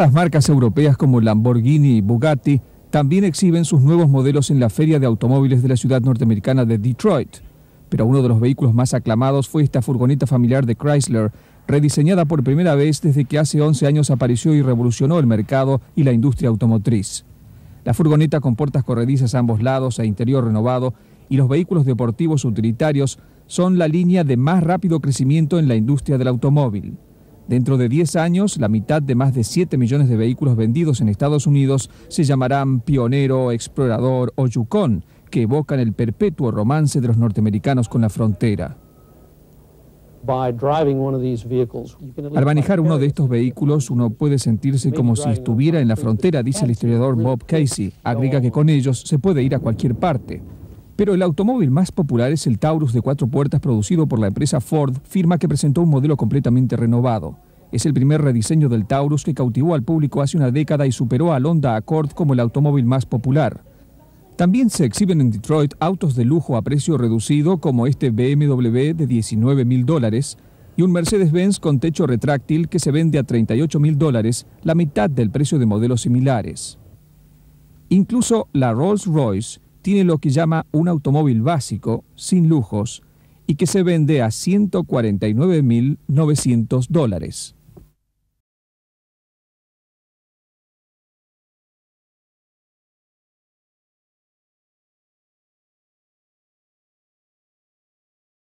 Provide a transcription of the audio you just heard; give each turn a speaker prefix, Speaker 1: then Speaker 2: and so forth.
Speaker 1: Otras marcas europeas como Lamborghini y Bugatti también exhiben sus nuevos modelos en la Feria de Automóviles de la ciudad norteamericana de Detroit. Pero uno de los vehículos más aclamados fue esta furgoneta familiar de Chrysler, rediseñada por primera vez desde que hace 11 años apareció y revolucionó el mercado y la industria automotriz. La furgoneta con puertas corredizas a ambos lados e interior renovado y los vehículos deportivos utilitarios son la línea de más rápido crecimiento en la industria del automóvil. Dentro de 10 años, la mitad de más de 7 millones de vehículos vendidos en Estados Unidos se llamarán Pionero, Explorador o Yukon, que evocan el perpetuo romance de los norteamericanos con la frontera.
Speaker 2: Al manejar
Speaker 1: uno de estos vehículos, uno puede sentirse como si estuviera en la frontera, dice el historiador Bob Casey. Agrega que con ellos se puede ir a cualquier parte. Pero el automóvil más popular es el Taurus de cuatro puertas producido por la empresa Ford, firma que presentó un modelo completamente renovado. Es el primer rediseño del Taurus que cautivó al público hace una década y superó al Honda Accord como el automóvil más popular. También se exhiben en Detroit autos de lujo a precio reducido como este BMW de 19.000 mil dólares y un Mercedes-Benz con techo retráctil que se vende a 38 mil dólares, la mitad del precio de modelos similares. Incluso la Rolls-Royce tiene lo que llama un automóvil básico, sin lujos, y que se vende a 149.900 dólares.